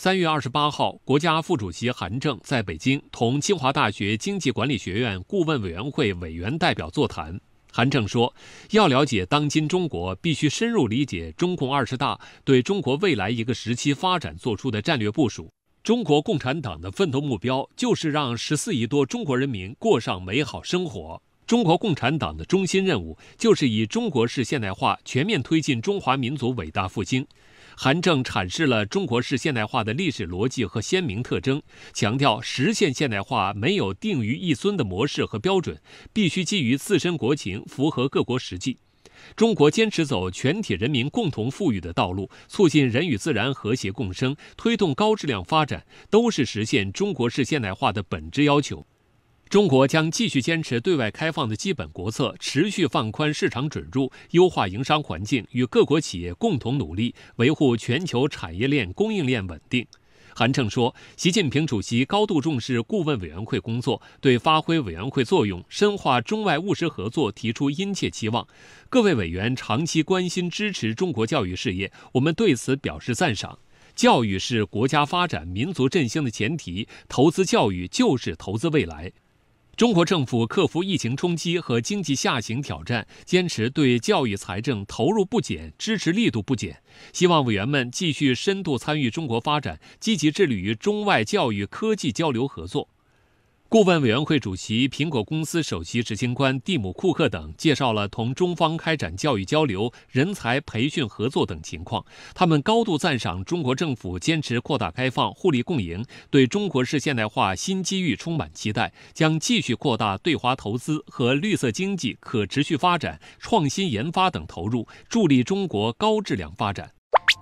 三月二十八号，国家副主席韩正在北京同清华大学经济管理学院顾问委员会委员代表座谈。韩正说，要了解当今中国，必须深入理解中共二十大对中国未来一个时期发展作出的战略部署。中国共产党的奋斗目标就是让十四亿多中国人民过上美好生活。中国共产党的中心任务就是以中国式现代化全面推进中华民族伟大复兴。韩正阐释了中国式现代化的历史逻辑和鲜明特征，强调实现现代化没有定于一尊的模式和标准，必须基于自身国情，符合各国实际。中国坚持走全体人民共同富裕的道路，促进人与自然和谐共生，推动高质量发展，都是实现中国式现代化的本质要求。中国将继续坚持对外开放的基本国策，持续放宽市场准入，优化营商环境，与各国企业共同努力，维护全球产业链、供应链稳定。韩正说，习近平主席高度重视顾问委员会工作，对发挥委员会作用、深化中外务实合作提出殷切期望。各位委员长期关心支持中国教育事业，我们对此表示赞赏。教育是国家发展、民族振兴的前提，投资教育就是投资未来。中国政府克服疫情冲击和经济下行挑战，坚持对教育财政投入不减，支持力度不减。希望委员们继续深度参与中国发展，积极致力于中外教育科技交流合作。顾问委员会主席、苹果公司首席执行官蒂姆·库克等介绍了同中方开展教育交流、人才培训合作等情况。他们高度赞赏中国政府坚持扩大开放、互利共赢，对中国式现代化新机遇充满期待，将继续扩大对华投资和绿色经济、可持续发展、创新研发等投入，助力中国高质量发展。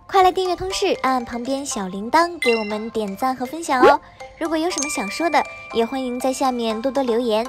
快来订阅通视，按旁边小铃铛给我们点赞和分享哦。如果有什么想说的，也欢迎在下面多多留言。